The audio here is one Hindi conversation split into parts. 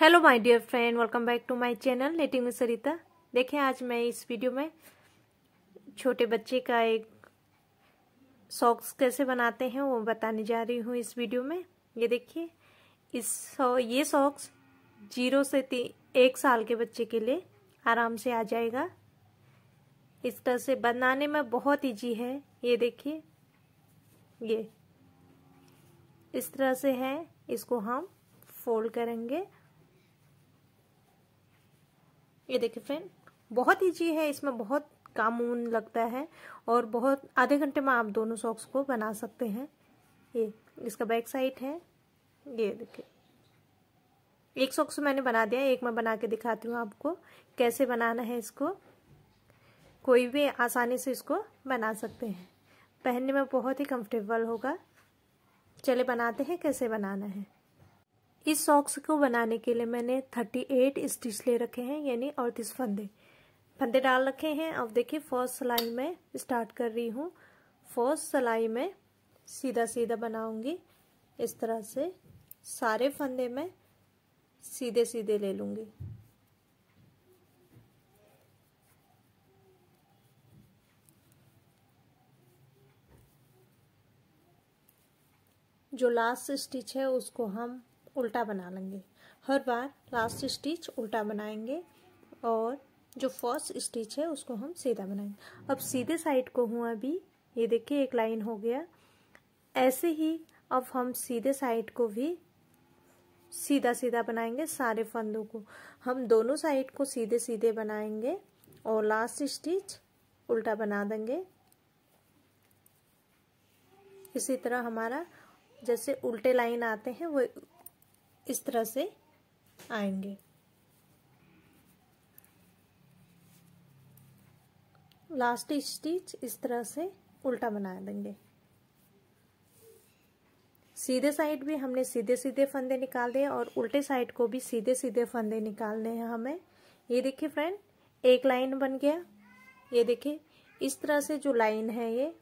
hello my dear friend welcome back to my channel लेटिंग में सरिता देखें आज मैं इस वीडियो में छोटे बच्चे का एक सॉक्स कैसे बनाते हैं वो बताने जा रही हूँ इस वीडियो में ये देखिए इस ये सॉक्स जीरो से तीन एक साल के बच्चे के लिए आराम से आ जाएगा इस तरह से बनाने में बहुत ईजी है ये देखिए ये इस तरह से है इसको हम फोल्ड करेंगे ये देखिए फ्रेंड बहुत ईजी है इसमें बहुत काम ऊन लगता है और बहुत आधे घंटे में आप दोनों सॉक्स को बना सकते हैं ये इसका बैक साइड है ये देखिए एक सॉक्स मैंने बना दिया एक मैं बना के दिखाती हूँ आपको कैसे बनाना है इसको कोई भी आसानी से इसको बना सकते हैं पहनने में बहुत ही कंफर्टेबल होगा चले बनाते हैं कैसे बनाना है इस सॉक्स को बनाने के लिए मैंने थर्टी एट स्टिच ले रखे हैं यानी अड़तीस फंदे फंदे डाल रखे हैं अब देखिए फर्स्ट सिलाई में स्टार्ट कर रही हूँ फर्स्ट सिलाई में सीधा सीधा बनाऊंगी इस तरह से सारे फंदे में सीधे सीधे ले लूँगी जो लास्ट स्टिच है उसको हम उल्टा बना लेंगे हर बार लास्ट स्टिच उल्टा बनाएंगे और जो फर्स्ट स्टिच है उसको हम सीधा बनाएंगे अब सीधे साइड को हुआ अभी ये देखिए एक लाइन हो गया ऐसे ही अब हम सीधे साइड को भी सीधा सीधा बनाएंगे सारे फंदों को हम दोनों साइड को सीधे सीधे बनाएंगे और लास्ट स्टिच उल्टा बना देंगे इसी तरह हमारा जैसे उल्टे लाइन आते हैं वो इस तरह से आएंगे लास्ट स्टिच इस तरह से उल्टा बना देंगे सीधे साइड भी हमने सीधे सीधे फंदे निकाल दिए और उल्टे साइड को भी सीधे सीधे फंदे निकालने हैं हमें ये देखिए फ्रेंड एक लाइन बन गया ये देखिए इस तरह से जो लाइन है ये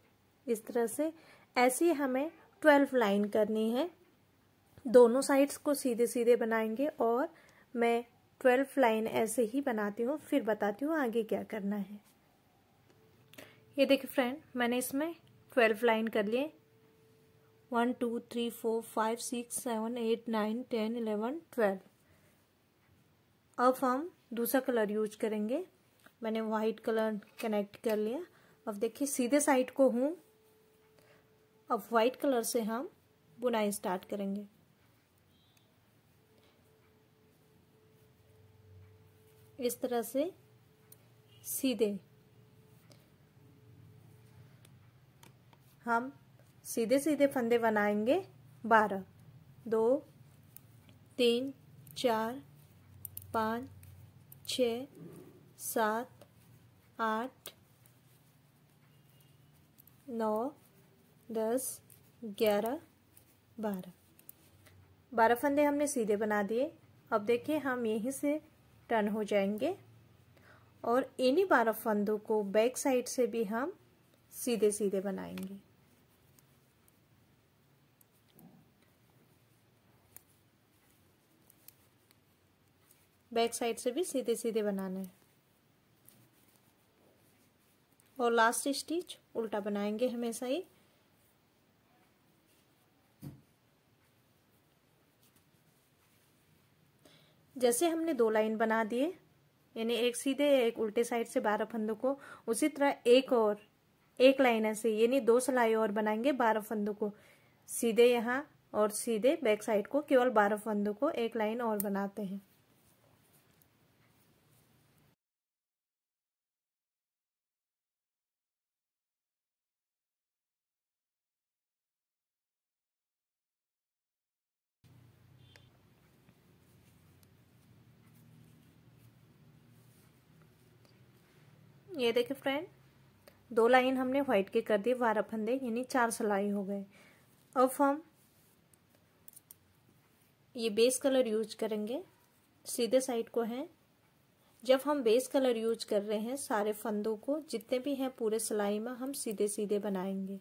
इस तरह से ऐसी हमें ट्वेल्व लाइन करनी है दोनों साइड्स को सीधे सीधे बनाएंगे और मैं ट्वेल्व लाइन ऐसे ही बनाती हूँ फिर बताती हूँ आगे क्या करना है ये देखिए फ्रेंड मैंने इसमें ट्वेल्व लाइन कर लिए one two three four five six seven eight nine ten eleven twelve अब हम दूसरा कलर यूज करेंगे मैंने वाइट कलर कनेक्ट कर लिया अब देखिए सीधे साइड को हूँ अब वाइट कलर से हम बुनाई स्टार्ट करेंगे इस तरह से सीधे हम सीधे सीधे फंदे बनाएंगे बारह दो तीन चार पाँच छ सात आठ नौ दस ग्यारह बारह बारह फंदे हमने सीधे बना दिए अब देखिए हम यहीं से टर्न हो जाएंगे और इन्हीं बारह फंदों को बैक साइड से भी हम सीधे सीधे बनाएंगे बैक साइड से भी सीधे सीधे बनाने और लास्ट स्टिच उल्टा बनाएंगे हमेशा ही जैसे हमने दो लाइन बना दिए यानी एक सीधे एक उल्टे साइड से बारह फंदों को उसी तरह एक और एक लाइन ऐसे यानी दो सिलाई और बनाएंगे बारह फंदों को सीधे यहाँ और सीधे बैक साइड को केवल बारह फंदों को एक लाइन और बनाते हैं ये देखिए फ्रेंड दो लाइन हमने व्हाइट के कर दिए बारह फंदे यानी चार सिलाई हो गए अब हम ये बेस कलर यूज करेंगे सीधे साइड को है जब हम बेस कलर यूज कर रहे हैं सारे फंदों को जितने भी हैं पूरे सिलाई में हम सीधे सीधे बनाएंगे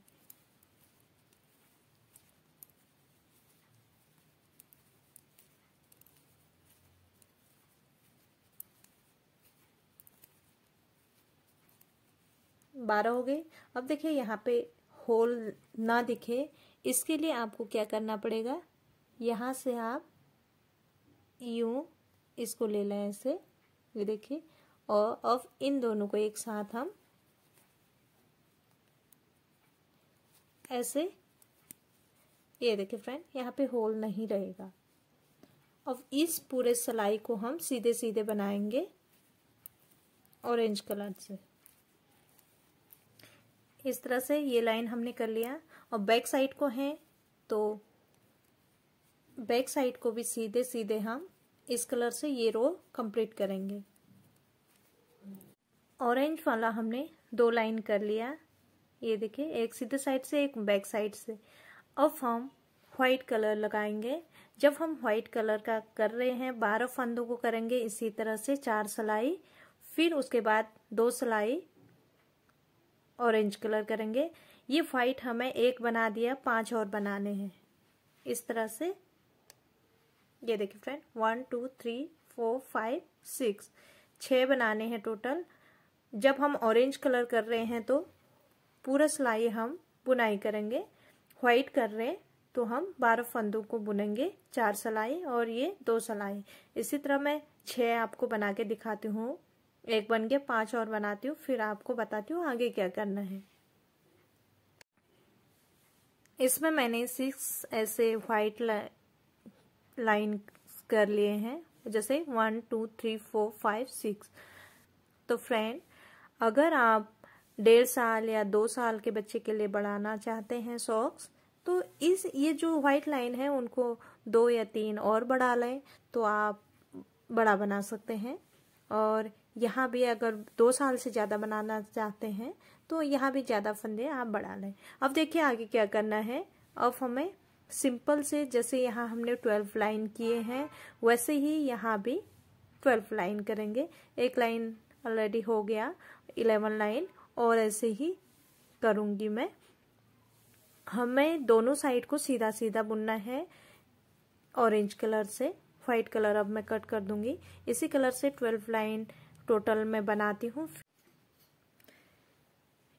बारह हो गए अब देखिए यहाँ पे होल ना दिखे इसके लिए आपको क्या करना पड़ेगा यहाँ से आप यूँ इसको ले लें ऐसे ये देखिए और अब इन दोनों को एक साथ हम ऐसे ये देखिए फ्रेंड यहाँ पे होल नहीं रहेगा अब इस पूरे सिलाई को हम सीधे सीधे बनाएंगे ऑरेंज कलर से इस तरह से ये लाइन हमने कर लिया और बैक साइड को है तो बैक साइड को भी सीधे सीधे हम इस कलर से ये रो कंप्लीट करेंगे ऑरेंज वाला हमने दो लाइन कर लिया ये देखिए एक सीधे साइड से एक बैक साइड से अब हम व्हाइट कलर लगाएंगे जब हम व्हाइट कलर का कर रहे हैं बारह फंदों को करेंगे इसी तरह से चार सिलाई फिर उसके बाद दो सिलाई ऑरेंज कलर करेंगे ये फाइट हमें एक बना दिया पांच और बनाने हैं इस तरह से ये देखिए friend one two three four five six छः बनाने हैं टोटल जब हम ऑरेंज कलर कर रहे हैं तो पूरा सिलाई हम बुनाई करेंगे वाइट कर रहे हैं तो हम बारह फंदों को बुनेंगे चार सिलाई और ये दो सलाई इसी तरह मैं छः आपको बना के दिखाती हूँ एक बन के पांच और बनाती हूँ फिर आपको बताती हूँ आगे क्या करना है इसमें मैंने सिक्स ऐसे वाइट ला, लाइन कर लिए हैं जैसे one two three four five six तो फ्रेंड अगर आप डेढ़ साल या दो साल के बच्चे के लिए बढ़ाना चाहते हैं सॉक्स तो इस ये जो व्हाइट लाइन है उनको दो या तीन और बढ़ा लें तो आप बड़ा बना सकते हैं और यहाँ भी अगर दो साल से ज़्यादा बनाना चाहते हैं तो यहाँ भी ज़्यादा फंदे आप बढ़ा लें अब देखिए आगे क्या करना है अब हमें सिंपल से जैसे यहाँ हमने ट्वेल्व लाइन किए हैं वैसे ही यहाँ भी ट्वेल्व लाइन करेंगे एक लाइन ऑलरेडी हो गया इलेवन लाइन और ऐसे ही करूँगी मैं हमें दोनों साइड को सीधा सीधा बुनना है ऑरेंज कलर से वाइट कलर अब मैं कट कर दूंगी इसी कलर से ट्वेल्व लाइन टोटल मैं बनाती हूँ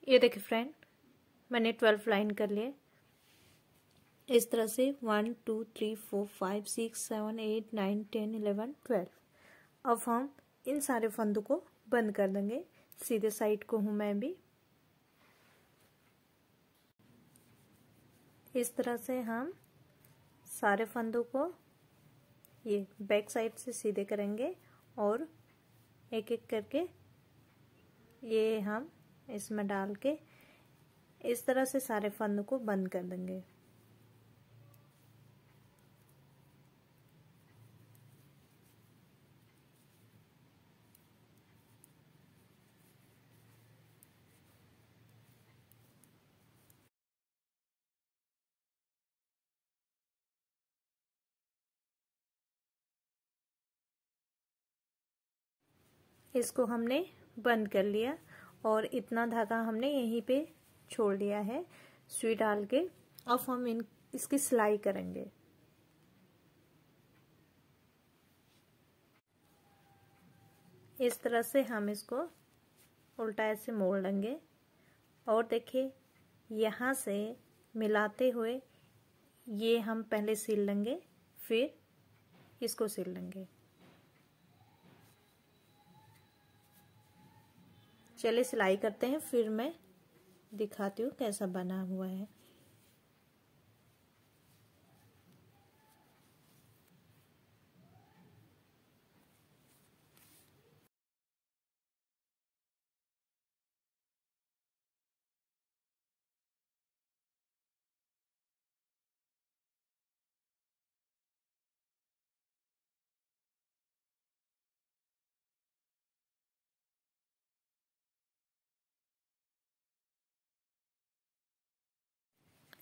ये देखिए फ्रेंड मैंने ट्वेल्व लाइन कर लिए इस तरह से one two three four five six seven eight nine ten eleven twelve अब हम इन सारे फंद को बंद कर देंगे सीधे साइड को हूँ मैं भी इस तरह से हम सारे फंदों को ये बैक साइड से सीधे करेंगे और एक एक करके ये हम इसमें डाल के इस तरह से सारे फंद को बंद कर देंगे इसको हमने बंद कर लिया और इतना धागा हमने यहीं पे छोड़ दिया है सुई डाल के अब हम इन इसकी सिलाई करेंगे इस तरह से हम इसको उल्टा ऐसे मोड़ लेंगे और देखिए यहाँ से मिलाते हुए ये हम पहले सिल लेंगे फिर इसको सिल लेंगे चलिए सिलाई करते हैं फिर मैं दिखाती हूँ कैसा बना हुआ है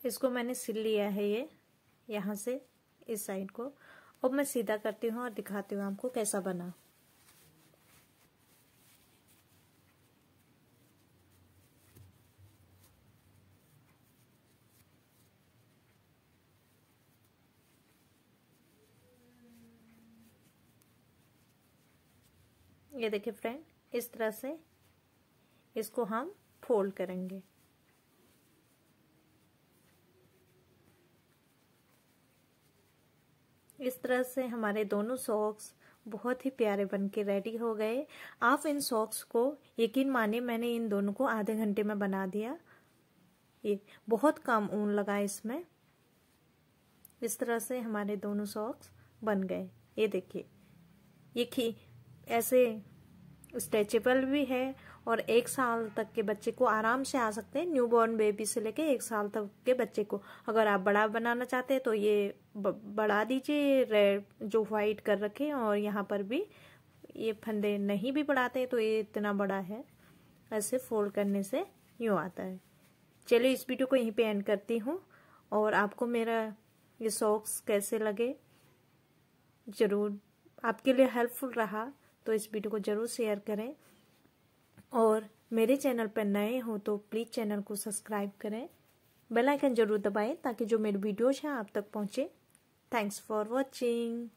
इसको मैंने सिल लिया है ये यहाँ से इस साइड को अब मैं सीधा करती हूँ और दिखाती हूँ आपको कैसा बना ये देखिए फ्रेंड इस तरह से इसको हम फोल्ड करेंगे इस तरह से हमारे दोनों सॉक्स बहुत ही प्यारे बन के रेडी हो गए आप इन सॉक्स को यकीन माने मैंने इन दोनों को आधे घंटे में बना दिया ये बहुत कम ऊन लगा इसमें इस तरह से हमारे दोनों सॉक्स बन गए ये देखिए ये ऐसे स्ट्रेचेबल भी है और एक साल तक के बच्चे को आराम से आ सकते हैं न्यू बॉर्न बेबी से लेके एक साल तक के बच्चे को अगर आप बड़ा बनाना चाहते हैं तो ये बढ़ा दीजिए रेड जो वाइट कर रखें और यहाँ पर भी ये फंदे नहीं भी बढ़ाते तो ये इतना बड़ा है ऐसे फोल्ड करने से यूँ आता है चलिए इस वीडियो को यहीं पे एंड करती हूँ और आपको मेरा ये सॉक्स कैसे लगे ज़रूर आपके लिए हेल्पफुल रहा तो इस वीडियो को ज़रूर शेयर करें और मेरे चैनल पर नए हो तो प्लीज़ चैनल को सब्सक्राइब करें बेल आइकन जरूर दबाएं ताकि जो मेरे वीडियोज़ हैं आप तक पहुँचे थैंक्स फॉर वॉचिंग